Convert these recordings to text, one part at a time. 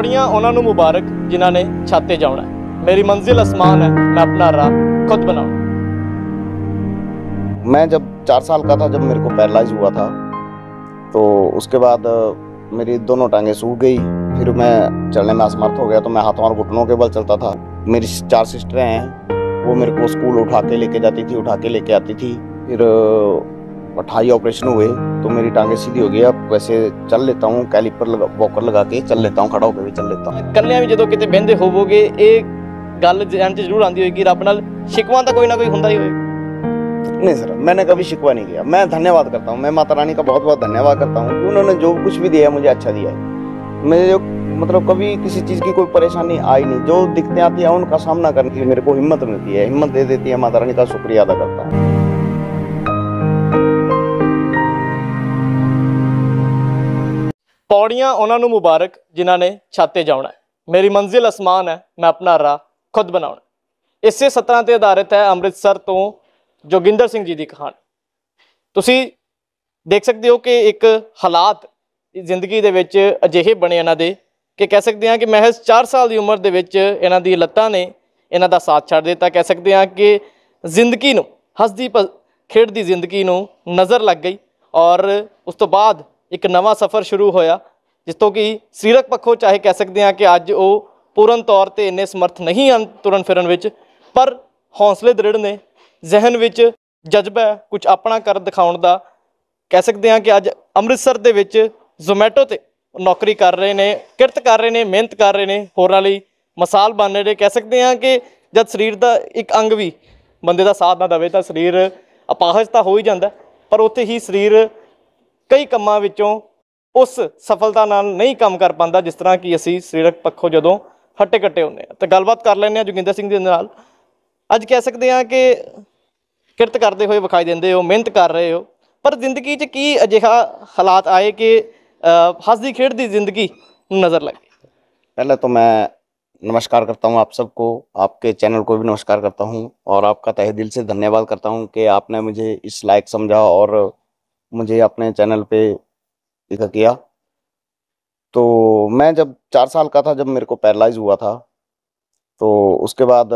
ਪੌੜੀਆਂ उन्होंने मुबारक जिन्होंने छाते जाना है मेरी मंजिल आसमान है मैं अपना राह खुद बना मैं जब चार साल का था जब मेरे को पैरलाइज हुआ था तो उसके बाद मेरी दोनों टांगे सूख गई फिर मैं चलने में असमर्थ हो गया तो मैं हाथों और घुटनों के बल चलता था मेरी चार सिस्टरें हैं वो मेरे को स्कूल उठा के लेके जाती थी उठा के लेके आती थी फिर और ऑपरेशन हुए तो मेरी टांगे सीधी हो गई अब वैसे चल लेता हूँ कैलिपर लगा वॉकर लगा के चल लेता हूँ खड़ा होकर भी चल लेता हूँ ਕੱਲਿਆਂ ਵੀ ਜਦੋਂ ਕਿਤੇ ਬਹਿੰਦੇ ਹੋਵੋਗੇ ਇਹ ਗੱਲ ਜਨ ਚ ਜ਼ਰੂਰ ਆਉਂਦੀ ਹੋਏਗੀ ਰੱਬ ਨਾਲ ਸ਼ਿਕਵਾ ਤਾਂ ਕੋਈ ਨਾ ਕੋਈ ਹੁੰਦਾ नहीं सर मैंने कभी शिकवा नहीं किया मैं धन्यवाद करता हूँ मैं माता रानी का बहुत बहुत धन्यवाद करता हूँ उन्होंने जो कुछ भी दिया मुझे अच्छा दिया है मुझे जो मतलब कभी किसी चीज़ की कोई परेशानी आई नहीं जो दिक्कतें आती हैं उनका सामना करने के मेरे को हिम्मत मिलती है हिम्मत दे देती है माता रानी का शुक्रिया अदा करता हूँ ਪੌੜੀਆਂ ਉਹਨਾਂ ਨੂੰ ਮੁਬਾਰਕ ਜਿਨ੍ਹਾਂ ਨੇ ਛਾਤੇ ਜਾਉਣਾ ਮੇਰੀ ਮੰਜ਼ਿਲ ਅਸਮਾਨ ਹੈ ਮੈਂ ਆਪਣਾ ਰਾਹ ਖੁਦ ਬਣਾਉਣਾ ਇਸੇ ਸਤਰਾਂ ਤੇ ਆਧਾਰਿਤ ਹੈ ਅੰਮ੍ਰਿਤਸਰ ਤੋਂ ਜੋਗਿੰਦਰ ਸਿੰਘ ਜੀ ਦੀ ਕਹਾਣੀ ਤੁਸੀਂ ਦੇਖ ਸਕਦੇ ਹੋ ਕਿ ਇੱਕ ਹਾਲਾਤ ਜ਼ਿੰਦਗੀ ਦੇ ਵਿੱਚ ਅਜਿਹੇ ਬਣੇ ਇਹਨਾਂ ਦੇ ਕਿ ਕਹਿ ਸਕਦੇ ਹਾਂ ਕਿ ਮਹਿਜ਼ 4 ਸਾਲ ਦੀ ਉਮਰ ਦੇ ਵਿੱਚ ਇਹਨਾਂ ਦੀ ਲੱਤਾਂ ਨੇ ਇਹਨਾਂ ਦਾ ਸਾਥ ਛੱਡ ਦਿੱਤਾ ਕਹਿ ਸਕਦੇ ਹਾਂ ਕਿ ਜ਼ਿੰਦਗੀ ਨੂੰ ਹੱਸਦੀ ਖੇਡਦੀ ਜ਼ਿੰਦਗੀ ਨੂੰ ਨਜ਼ਰ ਲੱਗ ਗਈ ਔਰ ਉਸ ਤੋਂ ਬਾਅਦ ਇੱਕ ਨਵਾਂ ਸਫ਼ਰ ਸ਼ੁਰੂ ਹੋਇਆ ਜਿਸ ਤੋਂ ਕਿ ਸਰੀਰਕ ਪੱਖੋਂ ਚਾਹੇ ਕਹਿ ਸਕਦੇ ਹਾਂ ਕਿ ਅੱਜ ਉਹ ਪੂਰਨ ਤੌਰ ਤੇ ਇੰਨੇ ਸਮਰਥ ਨਹੀਂ ਹਨ ਤੁਰਨ ਫਿਰਨ ਵਿੱਚ ਪਰ ਹੌਸਲੇ ਦ੍ਰਿੜ ਨੇ ਜ਼ਿਹਨ ਵਿੱਚ ਜਜ਼ਬਾ ਹੈ ਕੁਝ ਆਪਣਾ ਕਰ ਦਿਖਾਉਣ ਦਾ ਕਹਿ ਸਕਦੇ ਹਾਂ ਕਿ ਅੱਜ ਅੰਮ੍ਰਿਤਸਰ ਦੇ ਵਿੱਚ ਜ਼ੋਮੈਟੋ ਤੇ ਨੌਕਰੀ ਕਰ ਰਹੇ ਨੇ ਕਿਰਤ ਕਰ ਰਹੇ ਨੇ ਮਿਹਨਤ ਕਰ ਰਹੇ ਨੇ ਹੋਰਾਂ ਲਈ ਮਿਸਾਲ ਬਣ ਰਹੇ ਕਹਿ ਸਕਦੇ ਹਾਂ ਕਿ ਜਦ ਸਰੀਰ ਦਾ ਇੱਕ ਅੰਗ ਵੀ ਬੰਦੇ ਦਾ ਸਾਥ ਨਾ ਦਵੇ ਤਾਂ ਸਰੀਰ ਅਪਾਹਜ ਤਾਂ ਹੋ ਹੀ ਜਾਂਦਾ ਪਰ ਉੱਥੇ ਹੀ ਸਰੀਰ ਕਈ ਕੰਮਾਂ ਵਿੱਚੋਂ ਉਸ ਸਫਲਤਾ ਨਾਲ ਨਹੀਂ ਕੰਮ ਕਰ ਪਾਉਂਦਾ ਜਿਸ ਤਰ੍ਹਾਂ ਕਿ ਅਸੀਂ ਸਰੀਰਕ ਪੱਖੋਂ ਜਦੋਂ ਹੱਟੇ ਕੱਟੇ ਹੁੰਦੇ ਆ ਤਾਂ ਗੱਲਬਾਤ ਕਰ ਲੈਂਦੇ ਆ ਜੋਗਿੰਦਰ ਸਿੰਘ ਦੇ ਨਾਲ ਅੱਜ ਕਹਿ ਸਕਦੇ ਆ ਕਿ ਕਿਰਤ ਕਰਦੇ ਹੋਏ ਵਿਖਾਈ ਦਿੰਦੇ ਹੋ ਮਿਹਨਤ ਕਰ ਰਹੇ ਹੋ ਪਰ ਜ਼ਿੰਦਗੀ 'ਚ ਕੀ ਅਜਿਹਾ ਹਾਲਾਤ ਆਏ ਕਿ ਹੱਸਦੀ ਖੇਡਦੀ ਜ਼ਿੰਦਗੀ ਨਜ਼ਰ ਲੱਗੇ ਪਹਿਲਾਂ ਤਾਂ ਮੈਂ ਨਮਸਕਾਰ ਕਰਤਾ ਹਾਂ ਆਪ ਸਭ ਕੋ ਆਪਕੇ ਚੈਨਲ ਕੋ ਵੀ ਨਮਸਕਾਰ ਕਰਤਾ ਹਾਂ ਔਰ ਆਪਕਾ ਤਹਿ ਦਿਲ ਸੇ ਧੰਨਵਾਦ ਕਰਤਾ ਹਾਂ ਕਿ ਆਪਨੇ ਮੈਨੂੰ ਇਸ ਲਾਇਕ ਸਮਝਾ ਔਰ मुझे अपने चैनल पे लिखा किया तो मैं जब चार साल का था जब मेरे को पैरलाइज हुआ था तो उसके बाद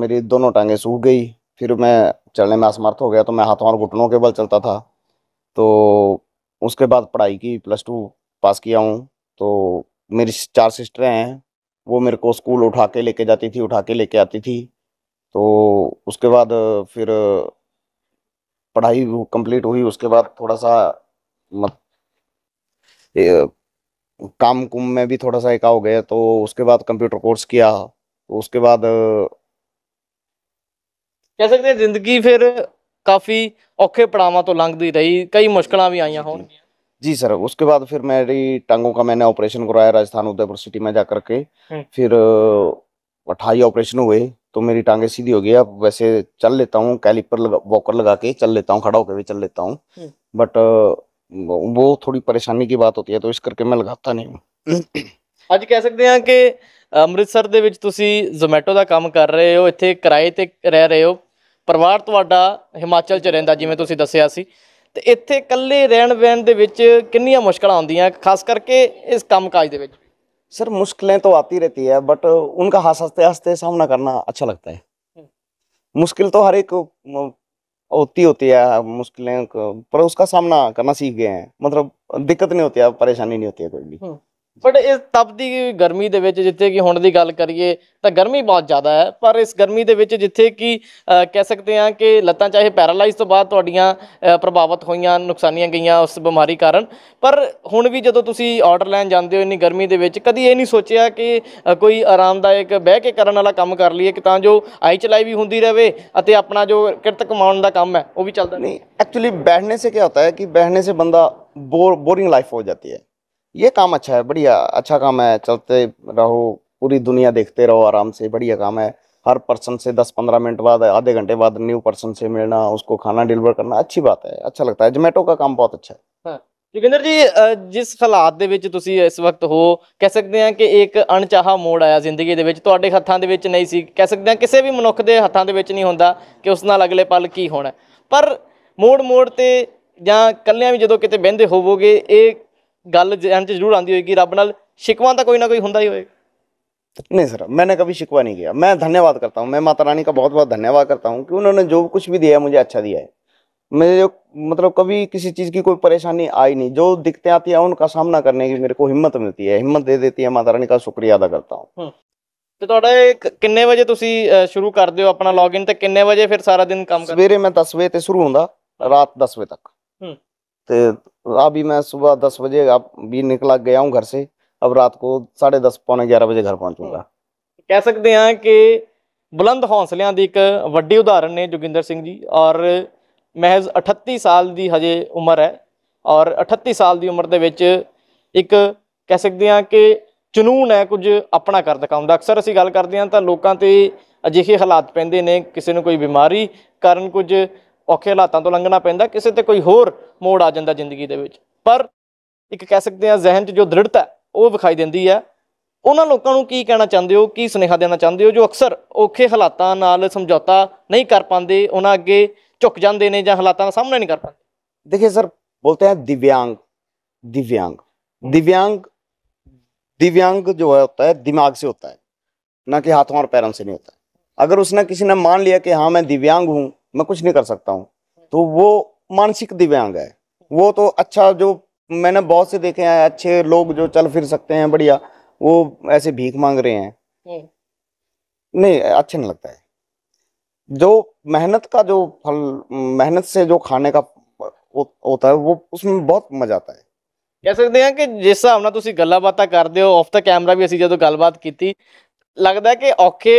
मेरी दोनों टांगें सूख गई फिर मैं चलने में असमर्थ हो गया तो मैं हाथों और घुटनों के बल चलता था तो उसके बाद पढ़ाई की प्लस टू पास किया हूँ तो मेरी चार सिस्टरें हैं वो मेरे को स्कूल उठा के लेके जाती थी उठा के लेके आती थी तो उसके बाद फिर पढ़ाई कंप्लीट हुई उसके बाद थोड़ा सा मत ए, काम कुम में भी थोड़ा सा एका हो गया तो उसके बाद कंप्यूटर कोर्स किया तो उसके बाद ਕਹਿ ਸਕਦੇ ਹਾਂ ਜ਼ਿੰਦਗੀ ਫਿਰ ਕਾਫੀ ਔਖੇ ਪੜਾਵਾਂ ਤੋਂ ਲੰਘਦੀ रही कई मुश्किल भी आई हो जी सर उसके बाद फिर मेरी टांगों का मैंने ऑपरेशन कराया राजस्थान उदयपुर सिटी में जा करके हम्म। फिर अट्ठाईस ऑपरेशन हुए तो मेरी टांगे सीधी हो गई अब वैसे चल लेता हूँ कैलिपर लगा वॉकर लगा के चल लेता हूँ खड़ा होकर भी चल लेता हूँ बट वो थोड़ी परेशानी की बात होती है तो इस करके मैं ਲਗਾਤਾ ਨਹੀਂ ਹੂੰ ਅੱਜ ਕਹਿ ਸਕਦੇ ਹਾਂ ਕਿ ਅੰਮ੍ਰਿਤਸਰ ਦੇ ਵਿੱਚ ਤੁਸੀਂ ਜ਼ੋਮੈਟੋ ਦਾ ਕੰਮ ਕਰ ਰਹੇ ਹੋ ਇੱਥੇ ਕਿਰਾਏ ਤੇ ਰਹਿ ਰਹੇ ਹੋ ਪਰਿਵਾਰ ਤੁਹਾਡਾ ਹਿਮਾਚਲ 'ਚ ਰਹਿੰਦਾ ਜਿਵੇਂ ਤੁਸੀਂ ਦੱਸਿਆ ਸੀ ਤੇ ਇੱਥੇ ਇਕੱਲੇ ਰਹਿਣ ਵਹਿਣ ਦੇ ਵਿੱਚ ਕਿੰਨੀਆਂ ਮੁਸ਼ਕਲਾਂ ਆਉਂਦੀਆਂ ਖਾਸ ਕਰਕੇ ਇਸ ਕੰਮਕਾਜ ਦੇ ਵਿੱਚ सर मुश्किलें तो आती रहती है बट उनका हंसते हंसते सामना करना अच्छा लगता है हम्म। मुश्किल तो हर एक होती होती है मुश्किलें पर उसका सामना करना सीख गए हैं मतलब दिक्कत नहीं होती है परेशानी नहीं होती है कोई भी हम्म। ਬਟ ਇਸ ਤਪਦੀ ਗਰਮੀ ਦੇ ਵਿੱਚ ਜਿੱਥੇ ਕਿ ਹੁਣ ਦੀ ਗੱਲ ਕਰੀਏ ਤਾਂ ਗਰਮੀ ਬਹੁਤ ਜ਼ਿਆਦਾ ਹੈ ਪਰ ਇਸ ਗਰਮੀ ਦੇ ਵਿੱਚ ਜਿੱਥੇ ਕਿ ਕਹਿ ਸਕਦੇ ਹਾਂ ਕਿ ਲੱਤਾਂ ਚਾਹੇ ਪੈਰਾਲਾਈਜ਼ ਤੋਂ ਬਾਅਦ ਤੁਹਾਡੀਆਂ ਪ੍ਰਭਾਵਿਤ ਹੋਈਆਂ ਨੁਕਸਾਨੀਆਂ ਗਈਆਂ ਉਸ ਬਿਮਾਰੀ ਕਾਰਨ ਪਰ ਹੁਣ ਵੀ ਜਦੋਂ ਤੁਸੀਂ ਆਰਡਰ ਲੈਣ ਜਾਂਦੇ ਹੋ ਇੰਨੀ ਗਰਮੀ ਦੇ ਵਿੱਚ ਕਦੀ ਇਹ ਨਹੀਂ ਸੋਚਿਆ ਕਿ ਕੋਈ ਆਰਾਮਦਾਇਕ ਬਹਿ ਕੇ ਕਰਨ ਵਾਲਾ ਕੰਮ ਕਰ ਲਈਏ ਕਿ ਤਾਂ ਜੋ ਆਈ ਚਲਾਈ ਵੀ ਹੁੰਦੀ ਰਹੇ ਅਤੇ ਆਪਣਾ ਜੋ ਕਿਰਤ ਕਮਾਉਣ ਦਾ ਕੰਮ ਹੈ ਉਹ ਵੀ ਚੱਲਦਾ ਨਹੀਂ ਐਕਚੁਅਲੀ ਬੈਠਣੇ ਸੇ ਕੀ ਹੁੰਦਾ ਹੈ ਕਿ ਬੈਠਣੇ ਸੇ ਬੰਦਾ ਬੋਰਿੰਗ ਲਾਈਫ ਹੋ ਜਾਂਦੀ ਹੈ ये काम अच्छा है बढ़िया अच्छा काम है चलते रहो पूरी दुनिया देखते रहो आराम से बढ़िया काम है हर पर्सन से 10-15 मिनट बाद आधे घंटे बाद न्यू पर्सन से मिलना उसको खाना डिलीवर करना अच्छी बात है अच्छा लगता है जोमेटो का काम बहुत अच्छा है हाँ। ਜੋਗਿੰਦਰ ਜੀ ਜਿਸ ਹਾਲਾਤ ਦੇ ਵਿੱਚ ਤੁਸੀਂ ਇਸ ਵਕਤ ਹੋ ਕਹਿ ਸਕਦੇ ਹਾਂ ਕਿ ਇੱਕ ਅਣਚਾਹਾ ਮੋੜ ਆਇਆ ਜ਼ਿੰਦਗੀ ਦੇ ਵਿੱਚ ਤੁਹਾਡੇ ਹੱਥਾਂ ਦੇ ਵਿੱਚ ਨਹੀਂ ਸੀ ਕਹਿ ਸਕਦੇ ਹਾਂ ਕਿਸੇ ਵੀ ਮਨੁੱਖ ਦੇ ਹੱਥਾਂ ਦੇ ਵਿੱਚ ਨਹੀਂ ਹੁੰਦਾ ਕਿ ਉਸ ਨਾਲ ਅਗਲੇ ਪਲ ਕੀ ਹੋਣਾ ਪਰ ਮੋੜ ਮੋੜ ਤੇ ਜਾਂ ਕੱਲਿਆਂ ਵੀ ਜਦੋਂ ਕਿਤੇ ਬਹਿੰਦੇ ਹੋਵੋਗੇ ਇਹ गल जहन च जरूर ਆਂਦੀ होगी रब न शिकवा तो कोई ना कोई होंगे ही होगा नहीं सर मैंने कभी शिकवा नहीं किया मैं धन्यवाद करता हूँ मैं माता रानी का बहुत बहुत धन्यवाद करता हूँ कि उन्होंने जो कुछ भी दिया है मुझे अच्छा दिया है मेरे मतलब कभी किसी चीज़ की कोई परेशानी आई नहीं जो दिक्कतें आती है उनका सामना करने की मेरे को हिम्मत मिलती है हिम्मत दे देती है माता रानी का शुक्रिया अदा करता हूँ तो थोड़ा ਕਿੰਨੇ ਵਜੇ ਤੁਸੀਂ ਸ਼ੁਰੂ ਕਰਦੇ ਹੋ ਆਪਣਾ ਲੌਗਇਨ ਤੇ ਕਿੰਨੇ ਵਜੇ ਫਿਰ ਸਾਰਾ ਦਿਨ ਕੰਮ ਕਰਦੇ ਸਵੇਰੇ ਮੈਂ 10 ਵਜੇ ਤੇ ਸ਼ੁਰੂ ਹੁੰਦਾ ਰਾਤ 10 ਵਜੇ ਤੱਕ ਹੂੰ ਤੇ ਆ ਵੀ ਮੈਂ ਸਵੇਰ 10 ਵਜੇ ਆ ਵੀ गया ਗਿਆ ਹਾਂ ਘਰ ਸੇ ਅਬ ਰਾਤ ਕੋ 10:30 पौने ग्यारह बजे ਪਹੁੰਚੂਗਾ ਕਹਿ ਸਕਦੇ ਹਾਂ ਕਿ ਬੁਲੰਦ ਹੌਸਲਿਆਂ ਦੀ ਇੱਕ ਵੱਡੀ ਉਦਾਹਰਨ ਨੇ ਜੋਗਿੰਦਰ ਸਿੰਘ ਜੀ ਔਰ ਮਹਿਜ਼ 38 ਸਾਲ ਦੀ ਹਜੇ ਉਮਰ ਹੈ ਔਰ 38 ਸਾਲ ਦੀ ਉਮਰ ਦੇ ਵਿੱਚ ਇੱਕ ਕਹਿ ਸਕਦੇ ਹਾਂ ਕਿ ਜਨੂਨ ਹੈ ਕੁਝ ਆਪਣਾ ਕਰ ਦਿਖਾਉਂਦਾ ਅਕਸਰ ਅਸੀਂ ਗੱਲ ਕਰਦੇ ਹਾਂ ਤਾਂ ਲੋਕਾਂ ਤੇ ਅਜਿਹੇ ਹਾਲਾਤ ਪੈਂਦੇ ਨੇ ਕਿਸੇ ਨੂੰ ਕੋਈ ਬਿਮਾਰੀ ਕਾਰਨ ਕੁਝ ਔਖੇ ਹਾਲਾਤਾਂ ਤੋਂ ਲੰਘਣਾ ਪੈਂਦਾ ਕਿਸੇ ਤੇ ਕੋਈ ਹੋਰ ਮੋੜ ਆ ਜਾਂਦਾ ਜ਼ਿੰਦਗੀ ਦੇ ਵਿੱਚ ਪਰ ਇੱਕ ਕਹਿ ਸਕਦੇ ਆ ਜ਼ਿਹਨ 'ਚ ਜੋ ਦ੍ਰਿੜਤਾ ਉਹ ਵਿਖਾਈ ਦਿੰਦੀ ਹੈ ਉਹਨਾਂ ਲੋਕਾਂ ਨੂੰ ਕੀ ਕਹਿਣਾ ਚਾਹੁੰਦੇ ਹੋ ਕੀ ਸੁਨੇਹਾ ਦੇਣਾ ਚਾਹੁੰਦੇ ਹੋ ਜੋ ਅਕਸਰ ਔਖੇ ਹਾਲਾਤਾਂ ਨਾਲ ਸਮਝੌਤਾ ਨਹੀਂ ਕਰ ਪਾਉਂਦੇ ਉਹਨਾਂ ਅੱਗੇ ਝੁਕ ਜਾਂਦੇ ਨੇ ਜਾਂ ਹਾਲਾਤਾਂ ਦਾ ਸਾਹਮਣਾ ਨਹੀਂ ਕਰ ਪਾਉਂਦੇ देखिए ਸਰ ਬੋਲਤੇ ਆ ਦਿਵਿਆੰਗ ਦਿਵਿਆੰਗ ਦਿਵਿਆੰਗ ਦਿਵਿਆੰਗ ਜੋ ਹੁੰਦਾ ਹੈ ਦਿਮਾਗ ਸੇ ਹੁੰਦਾ ਹੈ ਨਾ ਕਿ ਹੱਥਾਂ हाथों ਪੈਰਾਂ ਸੇ ਨਹੀਂ ਹੁੰਦਾ ਅਗਰ ਉਸਨੇ ਕਿਸੇ ਨੇ ਮੰਨ ਲਿਆ ਕਿ ਹਾਂ ਮੈਂ हाँ ਹੂੰ मैं कुछ नहीं कर सकता हूँ तो वो मानसिक दिव्यांग है वो तो अच्छा जो मैंने बहुत से देखे हैं अच्छे लोग जो चल फिर सकते हैं बढ़िया वो ऐसे भीख मांग रहे हैं हम्म। नहीं अच्छा नहीं लगता है जो मेहनत का जो फल मेहनत से जो खाने का होता है वो उसमें बहुत मजा आता है ਕਹਿ ਸਕਦੇ ਹਾਂ ਕਿ ਜਿਸ ਹਿਸਾਬ ਨਾਲ ਤੁਸੀਂ ਗੱਲਾਂ ਬਾਤਾਂ ਕਰਦੇ ऑफ द कैमरा भी ਵੀ जो गलबात की लगता है कि औखे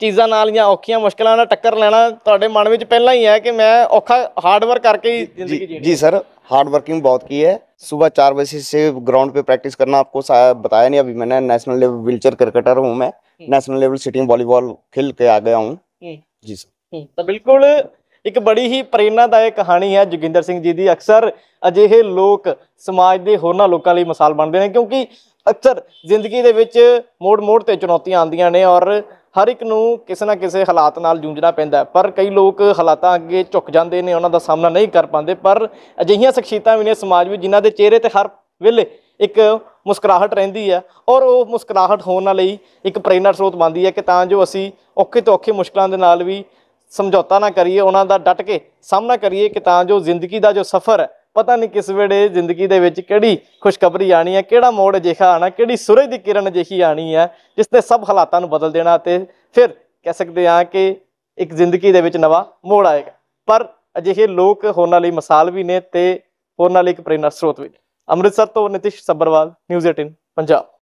ਚੀਜ਼ਾਂ ਨਾਲ ਜਾਂ ਔਖੀਆਂ ਮੁਸ਼ਕਲਾਂ ਨਾਲ ਟੱਕਰ ਲੈਣਾ ਤੁਹਾਡੇ ਮਨ ਵਿੱਚ ਪਹਿਲਾਂ ਹੀ ਹੈ ਕਿ ਮੈਂ ਔਖਾ ਹਾਰਡ ਵਰਕ ਕਰਕੇ ਹੀ ਜ਼ਿੰਦਗੀ ਜੀਣੀ ਜੀ ਸਰ हार्ड वर्किंग बहुत की है सुबह चार बजे से ग्राउंड पे प्रैक्टिस करना ਬਤਾਇਆ ਨਹੀਂ ਅਭੀ ਮੈਂ national level wheelchair level wheelchair cricketer हूँ ਮੈਂ ਨੈਸ਼ਨਲ ਲੈਵਲ सिटिंग वॉलीबॉल ਖੇਲ ਕੇ ਆ ਗਿਆ हूँ ਜੀ ਸਰ ਤਾਂ ਬਿਲਕੁਲ ਇੱਕ ਬੜੀ ਹੀ ਪ੍ਰੇਰਣਾਦਾਇਕ ਕਹਾਣੀ ਹੈ ਜਗਿੰਦਰ ਸਿੰਘ ਜੀ ਦੀ ਅਕਸਰ ਅਜਿਹੇ ਲੋਕ ਸਮਾਜ ਦੇ ਹੋਰਨਾਂ ਲੋਕਾਂ ਲਈ ਮਿਸਾਲ ਬਣਦੇ ਨੇ ਕਿਉਂਕਿ ਅਕਸਰ ਜ਼ਿੰਦਗੀ ਦੇ ਵਿੱਚ ਮੋੜ-ਮੋੜ ਤੇ ਚੁਣੌਤੀਆਂ ਆਉਂਦੀਆਂ ਨੇ ਔਰ ਹਰ ਇੱਕ ਨੂੰ ਕਿਸੇ ਨਾ ਕਿਸੇ ਹਾਲਾਤ ਨਾਲ ਜੂਝਣਾ ਪੈਂਦਾ ਪਰ ਕਈ ਲੋਕ ਹਾਲਾਤਾਂ ਅੱਗੇ ਝੁਕ ਜਾਂਦੇ ਨੇ ਉਹਨਾਂ ਦਾ ਸਾਹਮਣਾ ਨਹੀਂ ਕਰ ਪਾਉਂਦੇ ਪਰ ਅਜਿਹੀਆਂ ਸ਼ਖਸੀਅਤਾਂ ਵੀ ਨੇ ਸਮਾਜ ਵਿੱਚ ਜਿਨ੍ਹਾਂ ਦੇ ਚਿਹਰੇ ਤੇ ਹਰ ਵੇਲੇ ਇੱਕ ਮੁਸਕਰਾਹਟ ਰਹਿੰਦੀ ਹੈ ਔਰ ਉਹ ਮੁਸਕਰਾਹਟ ਹੋਣ ਲਈ ਇੱਕ ਪ੍ਰੇਰਣਾ ਸਰੋਤ ਬਣਦੀ ਹੈ ਕਿ ਤਾਂ ਜੋ ਅਸੀਂ ਔਖੇ ਤੋਂ ਔਖੇ ਮੁਸ਼ਕਲਾਂ ਦੇ ਨਾਲ ਵੀ ਸਮਝੌਤਾ ਨਾ ਕਰੀਏ ਉਹਨਾਂ ਦਾ ਡਟ ਕੇ ਸਾਹਮਣਾ ਕਰੀਏ ਕਿ ਤਾਂ ਜੋ ਜ਼ਿੰਦਗੀ ਦਾ ਜੋ ਸਫ਼ਰ ਹੈ ਪਤਾ ਨਹੀਂ ਕਿਸ ਵੇੜੇ ਜ਼ਿੰਦਗੀ ਦੇ ਵਿੱਚ ਕਿਹੜੀ ਖੁਸ਼ਖਬਰੀ ਆਣੀ ਹੈ ਕਿਹੜਾ ਮੋੜ ਅਜਿਹਾ ਆਣਾ ਕਿਹੜੀ ਸੂਰਜ ਦੀ ਕਿਰਨ ਅਜਿਹੀ ਆਣੀ ਹੈ ਜਿਸ ਨੇ ਸਭ ਹਾਲਾਤਾਂ ਨੂੰ ਬਦਲ ਦੇਣਾ ਤੇ ਫਿਰ ਕਹਿ ਸਕਦੇ ਹਾਂ ਕਿ ਇੱਕ ਜ਼ਿੰਦਗੀ ਦੇ ਵਿੱਚ ਨਵਾਂ ਮੋੜ ਆਏਗਾ ਪਰ ਅਜਿਹੇ ਲੋਕ ਹੋਣ ਲਈ ਮਿਸਾਲ ਵੀ ਨੇ ਤੇ ਹੋਣ ਲਈ ਇੱਕ ਪ੍ਰੇਰਨਾ ਸਰੋਤ ਵੀ ਅੰਮ੍ਰਿਤਸਰ ਤੋਂ ਨਿਤਿਸ਼ ਸੱਬਰਵਾਲ ਨਿਊਜ਼ 18 ਪੰਜਾਬ